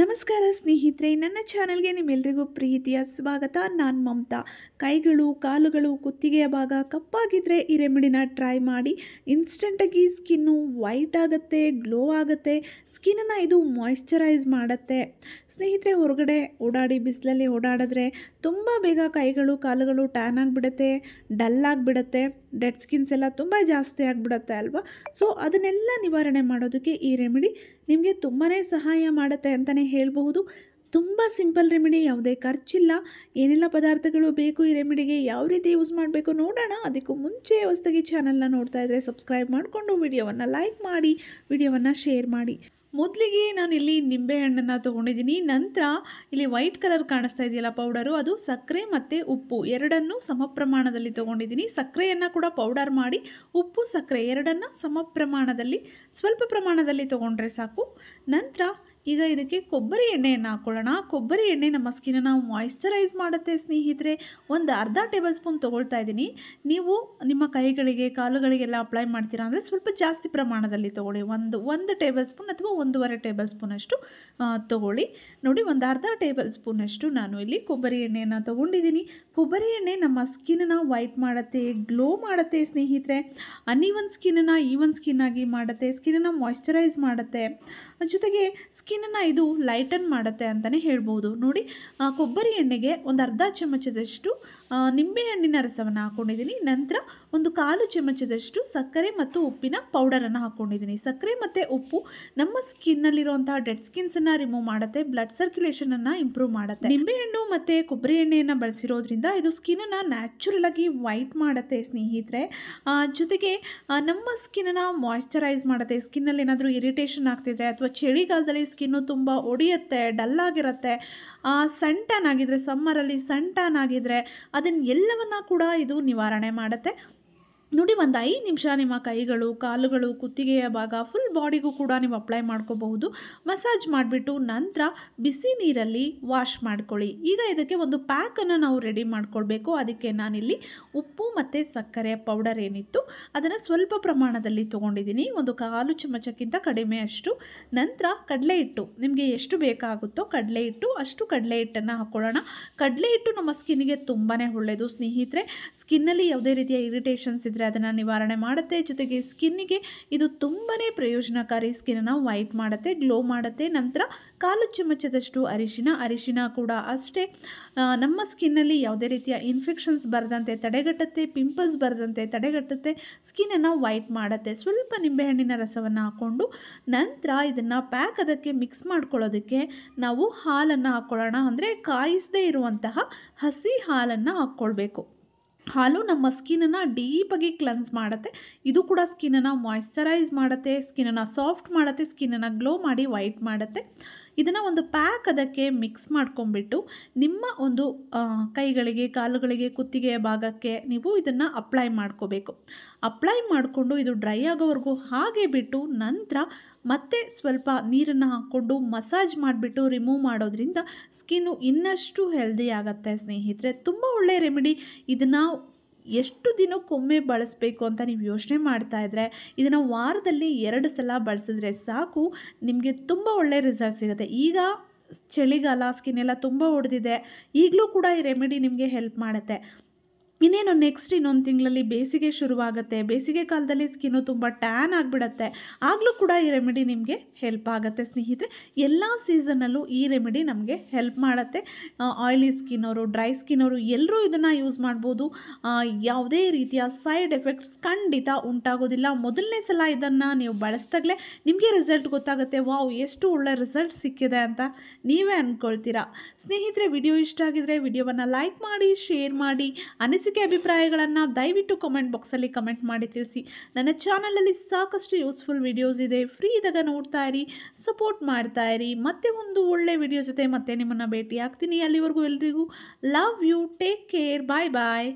ನಮಸ್ಕಾರ ಸ್ನೇಹಿತರೆ ನನ್ನ ಚಾನಲ್ಗೆ ನಿಮ್ಮೆಲ್ಲರಿಗೂ ಪ್ರೀತಿಯ ಸ್ವಾಗತ ನಾನು ಮಮತಾ ಕೈಗಳು ಕಾಲುಗಳು ಕುತ್ತಿಗೆಯ ಭಾಗ ಕಪ್ಪಾಗಿದ್ರೆ ಈ ರೆಮಿಡಿನ ಟ್ರೈ ಮಾಡಿ ಇನ್ಸ್ಟೆಂಟಾಗಿ ಸ್ಕಿನ್ನು ವೈಟ್ ಆಗುತ್ತೆ ಗ್ಲೋ ಆಗುತ್ತೆ ಸ್ಕಿನ್ನನ್ನು ಇದು ಮಾಯಿಶ್ಚರೈಸ್ ಮಾಡುತ್ತೆ ಸ್ನೇಹಿತರೆ ಹೊರಗಡೆ ಓಡಾಡಿ ಬಿಸಿಲಲ್ಲಿ ಓಡಾಡಿದ್ರೆ ತುಂಬ ಬೇಗ ಕೈಗಳು ಕಾಲುಗಳು ಟ್ಯಾನ್ ಆಗಿಬಿಡುತ್ತೆ ಡಲ್ ಆಗಿಬಿಡುತ್ತೆ ಡೆಡ್ ಸ್ಕಿನ್ಸ್ ಎಲ್ಲ ತುಂಬ ಜಾಸ್ತಿ ಆಗಿಬಿಡುತ್ತೆ ಅಲ್ವಾ ಸೊ ಅದನ್ನೆಲ್ಲ ನಿವಾರಣೆ ಮಾಡೋದಕ್ಕೆ ಈ ರೆಮಿಡಿ ನಿಮಗೆ ತುಂಬಾ ಸಹಾಯ ಮಾಡುತ್ತೆ ಅಂತಲೇ ಹೇಳಬಹುದು ತುಂಬ ಸಿಂಪಲ್ ರೆಮಿಡಿ ಯಾವುದೇ ಖರ್ಚಿಲ್ಲ ಏನೆಲ್ಲ ಪದಾರ್ಥಗಳು ಬೇಕು ಈ ರೆಮಿಡಿಗೆ ಯಾವ ರೀತಿ ಯೂಸ್ ಮಾಡಬೇಕು ನೋಡೋಣ ಅದಕ್ಕೂ ಮುಂಚೆ ಹೊಸದಾಗಿ ಚಾನಲ್ನ ನೋಡ್ತಾ ಇದ್ದರೆ ಸಬ್ಸ್ಕ್ರೈಬ್ ಮಾಡಿಕೊಂಡು ವೀಡಿಯೋವನ್ನು ಲೈಕ್ ಮಾಡಿ ವೀಡಿಯೋವನ್ನು ಶೇರ್ ಮಾಡಿ ಮೊದಲಿಗೆ ನಾನಿಲ್ಲಿ ಹಣ್ಣನ್ನು ತೊಗೊಂಡಿದ್ದೀನಿ ನಂತರ ಇಲ್ಲಿ ವೈಟ್ ಕಲರ್ ಕಾಣಿಸ್ತಾ ಇದೆಯಲ್ಲ ಪೌಡರು ಅದು ಸಕ್ಕರೆ ಮತ್ತು ಉಪ್ಪು ಎರಡನ್ನೂ ಸಮ ಪ್ರಮಾಣದಲ್ಲಿ ತೊಗೊಂಡಿದ್ದೀನಿ ಸಕ್ಕರೆಯನ್ನು ಕೂಡ ಪೌಡರ್ ಮಾಡಿ ಉಪ್ಪು ಸಕ್ಕರೆ ಎರಡನ್ನು ಸಮ ಪ್ರಮಾಣದಲ್ಲಿ ಸ್ವಲ್ಪ ಪ್ರಮಾಣದಲ್ಲಿ ತೊಗೊಂಡ್ರೆ ಸಾಕು ನಂತರ ಈಗ ಇದಕ್ಕೆ ಕೊಬ್ಬರಿ ಎಣ್ಣೆಯನ್ನು ಹಾಕೊಳ್ಳೋಣ ಕೊಬ್ಬರಿ ಎಣ್ಣೆ ನಮ್ಮ ಸ್ಕಿನ್ನನ್ನು ಮಾಯಿಶ್ಚರೈಸ್ ಮಾಡುತ್ತೆ ಸ್ನೇಹಿತರೆ ಒಂದು ಅರ್ಧ ಟೇಬಲ್ ಸ್ಪೂನ್ ತೊಗೊಳ್ತಾ ಇದ್ದೀನಿ ನೀವು ನಿಮ್ಮ ಕೈಗಳಿಗೆ ಕಾಲುಗಳಿಗೆಲ್ಲ ಅಪ್ಲೈ ಮಾಡ್ತೀರಾ ಅಂದರೆ ಸ್ವಲ್ಪ ಜಾಸ್ತಿ ಪ್ರಮಾಣದಲ್ಲಿ ತೊಗೊಳ್ಳಿ ಒಂದು ಒಂದು ಟೇಬಲ್ ಸ್ಪೂನ್ ಅಥವಾ ಒಂದೂವರೆ ಟೇಬಲ್ ಸ್ಪೂನಷ್ಟು ತೊಗೊಳ್ಳಿ ನೋಡಿ ಒಂದು ಅರ್ಧ ಟೇಬಲ್ ಸ್ಪೂನಷ್ಟು ನಾನು ಇಲ್ಲಿ ಕೊಬ್ಬರಿ ಎಣ್ಣೆಯನ್ನು ತೊಗೊಂಡಿದ್ದೀನಿ ಕೊಬ್ಬರಿ ಎಣ್ಣೆ ನಮ್ಮ ಸ್ಕಿನ್ನ ವೈಟ್ ಮಾಡುತ್ತೆ ಗ್ಲೋ ಮಾಡುತ್ತೆ ಸ್ನೇಹಿತರೆ ಅನ್ಈವನ್ ಸ್ಕಿನ್ನ ಈವನ್ ಸ್ಕಿನ್ ಆಗಿ ಮಾಡುತ್ತೆ ಸ್ಕಿನ್ನನ್ನು ಮಾಯ್ಶ್ಚರೈಸ್ ಮಾಡುತ್ತೆ ಜೊತೆಗೆ ಸ್ಕಿನ್ನನ್ನು ಇದು ಲೈಟನ್ ಮಾಡುತ್ತೆ ಅಂತಲೇ ಹೇಳ್ಬೋದು ನೋಡಿ ಕೊಬ್ಬರಿ ಎಣ್ಣೆಗೆ ಒಂದು ಅರ್ಧ ಚಮಚದಷ್ಟು ನಿಂಬೆಹಣ್ಣಿನ ರಸವನ್ನು ಹಾಕ್ಕೊಂಡಿದ್ದೀನಿ ನಂತರ ಒಂದು ಕಾಲು ಚಮಚದಷ್ಟು ಸಕ್ಕರೆ ಮತ್ತು ಉಪ್ಪಿನ ಪೌಡರನ್ನು ಹಾಕ್ಕೊಂಡಿದ್ದೀನಿ ಸಕ್ಕರೆ ಮತ್ತು ಉಪ್ಪು ನಮ್ಮ ಸ್ಕಿನ್ನಲ್ಲಿರುವಂತಹ ಡೆಡ್ ಸ್ಕಿನ್ಸನ್ನು ರಿಮೂವ್ ಮಾಡುತ್ತೆ ಬ್ಲಡ್ ಬ್ಲಡ್ ಸರ್ಕ್ಯುಲೇಷನನ್ನು ಇಂಪ್ರೂವ್ ಮಾಡುತ್ತೆ ನಿಂಬೆಹಣ್ಣು ಮತ್ತು ಕೊಬ್ಬರಿ ಎಣ್ಣೆಯನ್ನು ಬಳಸಿರೋದ್ರಿಂದ ಇದು ಸ್ಕಿನ್ನನ್ನು ನ್ಯಾಚುರಲ್ ಆಗಿ ವೈಟ್ ಮಾಡುತ್ತೆ ಸ್ನೇಹಿತರೆ ಜೊತೆಗೆ ನಮ್ಮ ಸ್ಕಿನ್ನನ್ನು ಮಾಯಶ್ಚರೈಸ್ ಮಾಡುತ್ತೆ ಸ್ಕಿನ್ನಲ್ಲಿ ಏನಾದರೂ ಇರಿಟೇಷನ್ ಆಗ್ತಿದ್ರೆ ಅಥವಾ ಚಳಿಗಾಲದಲ್ಲಿ ಸ್ಕಿನ್ನು ತುಂಬ ಒಡೆಯುತ್ತೆ ಡಲ್ ಆಗಿರುತ್ತೆ ಸನ್ ಟ್ಯಾನ್ ಆಗಿದ್ರೆ ಸಮ್ಮರಲ್ಲಿ ಸನ್ ಟ್ಯಾನ್ ಆಗಿದ್ರೆ ಎಲ್ಲವನ್ನ ಕೂಡ ಇದು ನಿವಾರಣೆ ಮಾಡುತ್ತೆ ನೋಡಿ ಒಂದು ಐದು ನಿಮಿಷ ನಿಮ್ಮ ಕೈಗಳು ಕಾಲುಗಳು ಕುತ್ತಿಗೆಯ ಭಾಗ ಫುಲ್ ಬಾಡಿಗೂ ಕೂಡ ನೀವು ಅಪ್ಲೈ ಮಾಡ್ಕೋಬಹುದು ಮಸಾಜ್ ಮಾಡಿಬಿಟ್ಟು ನಂತರ ಬಿಸಿ ನೀರಲ್ಲಿ ವಾಶ್ ಮಾಡ್ಕೊಳ್ಳಿ ಈಗ ಇದಕ್ಕೆ ಒಂದು ಪ್ಯಾಕನ್ನು ನಾವು ರೆಡಿ ಮಾಡ್ಕೊಳ್ಬೇಕು ಅದಕ್ಕೆ ನಾನಿಲ್ಲಿ ಉಪ್ಪು ಮತ್ತು ಸಕ್ಕರೆ ಪೌಡರ್ ಏನಿತ್ತು ಅದನ್ನು ಸ್ವಲ್ಪ ಪ್ರಮಾಣದಲ್ಲಿ ತೊಗೊಂಡಿದ್ದೀನಿ ಒಂದು ಕಾಲು ಚಮಚಕ್ಕಿಂತ ಕಡಿಮೆ ಅಷ್ಟು ನಂತರ ಕಡಲೆ ಹಿಟ್ಟು ನಿಮಗೆ ಎಷ್ಟು ಬೇಕಾಗುತ್ತೋ ಕಡಲೆ ಹಿಟ್ಟು ಅಷ್ಟು ಕಡಲೆ ಹಿಟ್ಟನ್ನು ಹಾಕೊಳ್ಳೋಣ ಕಡಲೆ ಹಿಟ್ಟು ನಮ್ಮ ಸ್ಕಿನ್ಗೆ ತುಂಬಾ ಒಳ್ಳೆಯದು ಸ್ನೇಹಿತರೆ ಸ್ಕಿನ್ನಲ್ಲಿ ಯಾವುದೇ ರೀತಿಯ ಇರಿಟೇಷನ್ಸ್ ಇದ್ದರೆ ಅದನ್ನು ನಿವಾರಣೆ ಮಾಡುತ್ತೆ ಜೊತೆಗೆ ಸ್ಕಿನ್ನಿಗೆ ಇದು ತುಂಬಾ ಪ್ರಯೋಜನಕಾರಿ ಸ್ಕಿನ್ನನ್ನು ವೈಟ್ ಮಾಡುತ್ತೆ ಗ್ಲೋ ಮಾಡುತ್ತೆ ನಂತರ ಕಾಲು ಚಮಚದಷ್ಟು ಅರಿಶಿನ ಅರಿಶಿನ ಕೂಡ ಅಷ್ಟೇ ನಮ್ಮ ಸ್ಕಿನ್ನಲ್ಲಿ ಯಾವುದೇ ರೀತಿಯ ಇನ್ಫೆಕ್ಷನ್ಸ್ ಬರದಂತೆ ತಡೆಗಟ್ಟುತ್ತೆ ಪಿಂಪಲ್ಸ್ ಬರದಂತೆ ತಡೆಗಟ್ಟುತ್ತೆ ಸ್ಕಿನ್ನನ್ನು ವೈಟ್ ಮಾಡುತ್ತೆ ಸ್ವಲ್ಪ ನಿಂಬೆಹಣ್ಣಿನ ರಸವನ್ನು ಹಾಕ್ಕೊಂಡು ನಂತರ ಇದನ್ನು ಪ್ಯಾಕ್ ಅದಕ್ಕೆ ಮಿಕ್ಸ್ ಮಾಡ್ಕೊಳ್ಳೋದಕ್ಕೆ ನಾವು ಹಾಲನ್ನು ಹಾಕ್ಕೊಳ್ಳೋಣ ಅಂದರೆ ಕಾಯಿಸದೇ ಇರುವಂತಹ ಹಸಿ ಹಾಲನ್ನು ಹಾಕ್ಕೊಳ್ಬೇಕು ಹಾಲು ನಮ್ಮ ಸ್ಕಿನ್ನನ್ನು ಡೀಪಾಗಿ ಕ್ಲೆನ್ಸ್ ಮಾಡುತ್ತೆ ಇದು ಕೂಡ ಸ್ಕಿನ್ನನ್ನು ಮಾಯ್ಶ್ಚರೈಸ್ ಮಾಡುತ್ತೆ ಸ್ಕಿನ್ನನ್ನು ಸಾಫ್ಟ್ ಮಾಡುತ್ತೆ ಸ್ಕಿನ್ನನ್ನು ಗ್ಲೋ ಮಾಡಿ ವೈಟ್ ಮಾಡುತ್ತೆ ಇದನ್ನು ಒಂದು ಪ್ಯಾಕ್ ಅದಕ್ಕೆ ಮಿಕ್ಸ್ ಮಾಡ್ಕೊಂಬಿಟ್ಟು ನಿಮ್ಮ ಒಂದು ಕೈಗಳಿಗೆ ಕಾಲುಗಳಿಗೆ ಕುತ್ತಿಗೆಯ ಭಾಗಕ್ಕೆ ನೀವು ಇದನ್ನು ಅಪ್ಲೈ ಮಾಡ್ಕೋಬೇಕು ಅಪ್ಲೈ ಮಾಡಿಕೊಂಡು ಇದು ಡ್ರೈ ಆಗೋವರೆಗೂ ಹಾಗೆ ಬಿಟ್ಟು ನಂತರ ಮತ್ತೆ ಸ್ವಲ್ಪ ನೀರನ್ನು ಹಾಕ್ಕೊಂಡು ಮಸಾಜ್ ಮಾಡಿಬಿಟ್ಟು ರಿಮೂವ್ ಮಾಡೋದ್ರಿಂದ ಸ್ಕಿನ್ನು ಇನ್ನಷ್ಟು ಹೆಲ್ದಿ ಆಗುತ್ತೆ ಸ್ನೇಹಿತರೆ ತುಂಬ ಒಳ್ಳೆಯ ರೆಮಿಡಿ ಇದನ್ನು ಎಷ್ಟು ದಿನಕ್ಕೊಮ್ಮೆ ಬಳಸಬೇಕು ಅಂತ ನೀವು ಯೋಚನೆ ಮಾಡ್ತಾ ಇದ್ದರೆ ಇದನ್ನು ವಾರದಲ್ಲಿ ಎರಡು ಸಲ ಬಳಸಿದ್ರೆ ಸಾಕು ನಿಮಗೆ ತುಂಬ ಒಳ್ಳೆಯ ರಿಸಲ್ಟ್ ಸಿಗುತ್ತೆ ಈಗ ಚಳಿಗಾಲ ಸ್ಕಿನ್ ಎಲ್ಲ ತುಂಬ ಹೊಡೆದಿದೆ ಈಗಲೂ ಕೂಡ ಈ ರೆಮಿಡಿ ನಿಮಗೆ ಹೆಲ್ಪ್ ಮಾಡುತ್ತೆ ಇನ್ನೇನು ನೆಕ್ಸ್ಟ್ ಇನ್ನೊಂದು ತಿಂಗಳಲ್ಲಿ ಬೇಸಿಗೆ ಶುರುವಾಗುತ್ತೆ ಬೇಸಿಗೆ ಕಾಲದಲ್ಲಿ ಸ್ಕಿನ್ನು ತುಂಬ ಟ್ಯಾನ್ ಆಗಿಬಿಡತ್ತೆ ಆಗಲೂ ಕೂಡ ಈ ರೆಮಿಡಿ ನಿಮಗೆ ಹೆಲ್ಪ್ ಆಗುತ್ತೆ ಸ್ನೇಹಿತರೆ ಎಲ್ಲ ಸೀಸನಲ್ಲೂ ಈ ರೆಮಿಡಿ ನಮಗೆ ಹೆಲ್ಪ್ ಮಾಡುತ್ತೆ ಆಯಿಲಿ ಸ್ಕಿನ್ ಅವರು ಡ್ರೈ ಸ್ಕಿನ್ ಅವರು ಎಲ್ಲರೂ ಇದನ್ನು ಯೂಸ್ ಮಾಡ್ಬೋದು ಯಾವುದೇ ರೀತಿಯ ಸೈಡ್ ಎಫೆಕ್ಟ್ಸ್ ಖಂಡಿತ ಉಂಟಾಗೋದಿಲ್ಲ ಮೊದಲನೇ ಸಲ ಇದನ್ನು ನೀವು ಬಳಸಿದಾಗಲೇ ನಿಮಗೆ ರಿಸಲ್ಟ್ ಗೊತ್ತಾಗುತ್ತೆ ವಾವ್ ಎಷ್ಟು ಒಳ್ಳೆ ರಿಸಲ್ಟ್ ಸಿಕ್ಕಿದೆ ಅಂತ ನೀವೇ ಅಂದ್ಕೊಳ್ತೀರಾ ಸ್ನೇಹಿತರೆ ವಿಡಿಯೋ ಇಷ್ಟ ಆಗಿದರೆ ವಿಡಿಯೋವನ್ನು ಲೈಕ್ ಮಾಡಿ ಶೇರ್ ಮಾಡಿ ಅನಿಸಿ ಅನಿಸಿಕೆ ಅಭಿಪ್ರಾಯಗಳನ್ನು ದಯವಿಟ್ಟು ಕಮೆಂಟ್ ಬಾಕ್ಸಲ್ಲಿ ಕಮೆಂಟ್ ಮಾಡಿ ತಿಳಿಸಿ ನನ್ನ ಚಾನಲಲ್ಲಿ ಸಾಕಷ್ಟು ಯೂಸ್ಫುಲ್ ವೀಡಿಯೋಸ್ ಇದೆ ಫ್ರೀ ಇದ್ದಾಗ ನೋಡ್ತಾ ಇರಿ ಸಪೋರ್ಟ್ ಮಾಡ್ತಾ ಇರಿ ಮತ್ತೆ ಒಂದು ಒಳ್ಳೆ ವಿಡಿಯೋ ಜೊತೆ ಮತ್ತೆ ನಿಮ್ಮನ್ನು ಭೇಟಿ ಆಗ್ತೀನಿ ಅಲ್ಲಿವರೆಗೂ ಎಲ್ರಿಗೂ love you take care bye bye